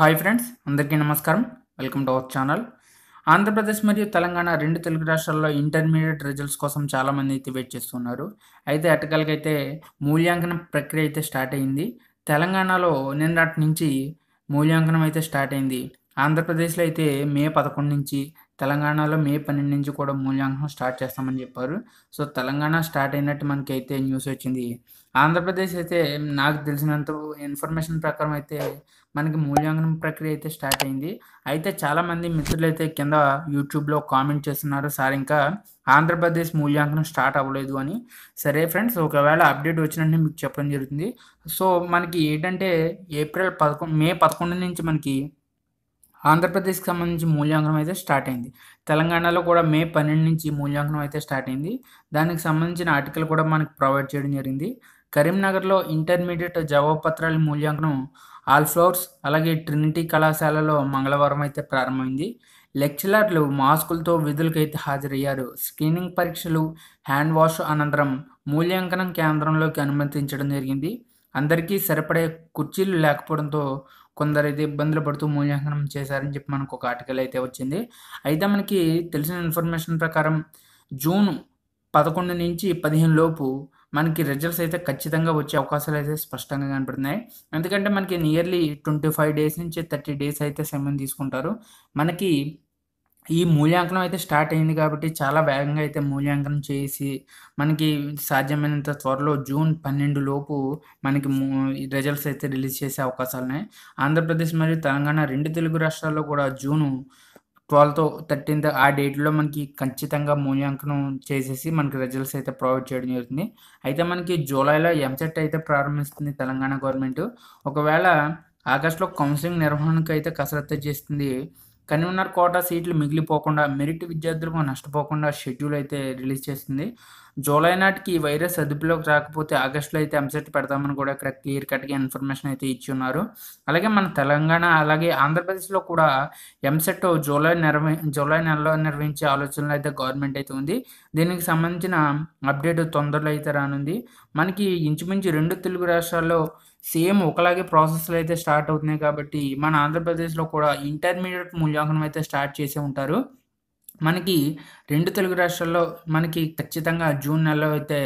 hi friends అందరికీ నమస్కారం welcome to our channel Andhra Pradesh మరియు తెలంగాణ రెండు తెలుగు రాష్ట్రాల్లో ఇంటర్మీడియట్ రిజల్ట్స్ కోసం చాలామంది అయితే వెయిట్ చేస్తున్నారు అయితే అటకాలకైతే మూల్యాంకనం ప్రక్రియ అయితే స్టార్ట్ అయింది తెలంగాణలో నిన్నటి నుంచి మూల్యాంకనం అయితే స్టార్ట్ అయింది ఆంధ్రప్రదేశ్లో అయితే మే పదకొండు నుంచి తెలంగాణలో మే పన్నెండు నుంచి కూడా మూల్యాంకనం స్టార్ట్ చేస్తామని చెప్పారు సో తెలంగాణ స్టార్ట్ అయినట్టు మనకి అయితే న్యూస్ వచ్చింది ఆంధ్రప్రదేశ్ అయితే నాకు తెలిసినంత ఇన్ఫర్మేషన్ ప్రకారం అయితే మనకి మూల్యాంకనం ప్రక్రియ అయితే స్టార్ట్ అయింది అయితే చాలామంది మిత్రులు అయితే కింద యూట్యూబ్లో కామెంట్ చేస్తున్నారు సార్ ఇంకా ఆంధ్రప్రదేశ్ మూల్యాంకనం స్టార్ట్ అవ్వలేదు అని సరే ఫ్రెండ్స్ ఒకవేళ అప్డేట్ వచ్చినట్టు మీకు చెప్పడం జరుగుతుంది సో మనకి ఏంటంటే ఏప్రిల్ పదకొండు మే పదకొండు నుంచి మనకి ఆంధ్రప్రదేశ్కి సంబంధించి మూల్యాంకనం అయితే స్టార్ట్ అయింది తెలంగాణలో కూడా మే పన్నెండు నుంచి మూల్యాంకనం అయితే స్టార్ట్ అయింది దానికి సంబంధించిన ఆర్టికల్ కూడా మనకు ప్రొవైడ్ చేయడం జరిగింది కరీంనగర్లో ఇంటర్మీడియట్ జవాబు పత్రాల మూల్యాంకనం ఆల్ ఫ్లోర్స్ అలాగే ట్రినిటీ కళాశాలలో మంగళవారం అయితే ప్రారంభమైంది లెక్చరర్లు మాస్కులతో విధులకైతే హాజరయ్యారు స్క్రీనింగ్ పరీక్షలు హ్యాండ్ వాష్ అనంతరం మూల్యాంకనం కేంద్రంలోకి అనుమతించడం జరిగింది అందరికీ సరిపడే కుర్చీలు లేకపోవడంతో కొందరు అయితే ఇబ్బందులు పడుతూ మూల్యాంకనం చేశారని చెప్పి మనకు ఒక ఆర్టికల్ అయితే వచ్చింది అయితే మనకి తెలిసిన ఇన్ఫర్మేషన్ ప్రకారం జూన్ పదకొండు నుంచి పదిహేను లోపు మనకి రిజల్ట్స్ అయితే ఖచ్చితంగా వచ్చే అవకాశాలు అయితే స్పష్టంగా కనపడుతున్నాయి ఎందుకంటే మనకి నియర్లీ ట్వంటీ ఫైవ్ డేస్ నుంచి థర్టీ డేస్ అయితే సమయం తీసుకుంటారు మనకి ఈ మూల్యాంకనం అయితే స్టార్ట్ అయింది కాబట్టి చాలా వేగంగా అయితే మూల్యాంకనం చేసి మనకి సాధ్యమైనంత త్వరలో జూన్ పన్నెండు లోపు మనకి రిజల్ట్స్ అయితే రిలీజ్ చేసే అవకాశాలు ఉన్నాయి ఆంధ్రప్రదేశ్ మరియు తెలంగాణ రెండు తెలుగు రాష్ట్రాల్లో కూడా జూను ట్వెల్వ్తో థర్టీన్త్ ఆ డేట్లో మనకి ఖచ్చితంగా మూల్యాంకనం చేసేసి మనకి రిజల్ట్స్ అయితే ప్రొవైడ్ చేయడం జరుగుతుంది అయితే మనకి జూలైలో ఎంసెట్ అయితే ప్రారంభిస్తుంది తెలంగాణ గవర్నమెంట్ ఒకవేళ ఆగస్టులో కౌన్సిలింగ్ నిర్వహణకు అయితే కసరత్తు చేస్తుంది కన్వీనర్ కోటా సీట్లు మిగిలిపోకుండా మెరిట్ విద్యార్థులకు నష్టపోకుండా షెడ్యూల్ అయితే రిలీజ్ చేసింది జూలై నాటికి ఈ వైరస్ అదుపులోకి రాకపోతే ఆగస్టులో అయితే ఎంసెట్ పెడతామని కూడా ఇక్కడ క్లియర్ కట్గా ఇన్ఫర్మేషన్ అయితే ఇచ్చి ఉన్నారు అలాగే మన తెలంగాణ అలాగే ఆంధ్రప్రదేశ్లో కూడా ఎంసెట్ జూలై నిర్వహి జూలై నెలలో నిర్వహించే ఆలోచనలు అయితే గవర్నమెంట్ అయితే ఉంది దీనికి సంబంధించిన అప్డేట్ తొందరలో అయితే రానుంది మనకి ఇంచుమించు రెండు తెలుగు రాష్ట్రాల్లో సేమ్ ఒకలాగే ప్రాసెస్లు అయితే స్టార్ట్ అవుతున్నాయి కాబట్టి మన ఆంధ్రప్రదేశ్లో కూడా ఇంటర్మీడియట్ మూల్యాంకనం అయితే స్టార్ట్ చేసే ఉంటారు మనకి రెండు తెలుగు రాష్ట్రాల్లో మనకి ఖచ్చితంగా జూన్ నెలలో అయితే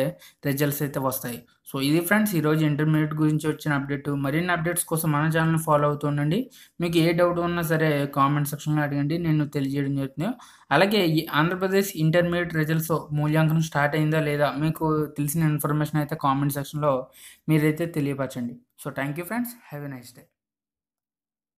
రిజల్ట్స్ అయితే వస్తాయి సో ఇది ఫ్రెండ్స్ ఈరోజు ఇంటర్మీడియట్ గురించి వచ్చిన అప్డేట్ మరిన్ని అప్డేట్స్ కోసం మన ఛానల్ ఫాలో అవుతుండండి మీకు ఏ డౌట్ ఉన్నా సరే కామెంట్ సెక్షన్లో అడగండి నేను తెలియజేయడం జరుగుతుంది అలాగే ఆంధ్రప్రదేశ్ ఇంటర్మీడియట్ రిజల్ట్స్ మూల్యాంకనం స్టార్ట్ అయిందా లేదా మీకు తెలిసిన ఇన్ఫర్మేషన్ అయితే కామెంట్ సెక్షన్లో మీరైతే తెలియపరచండి so thank you friends have a nice day